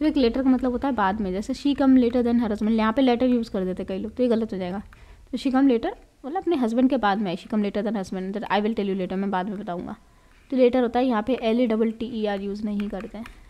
तो एक लेटर का मतलब होता है बाद में जैसे she come later then her husband यहाँ पे लेटर यूज़ कर देते कई लोग तो ये गलत हो जाएगा तो शी कम लेटर मतलब अपने हस्बैंड के बाद में she come later then husband I will tell you later मैं बाद में बताऊँगा तो लेटर होता है यहाँ पे L E double T E R use नहीं करते हैं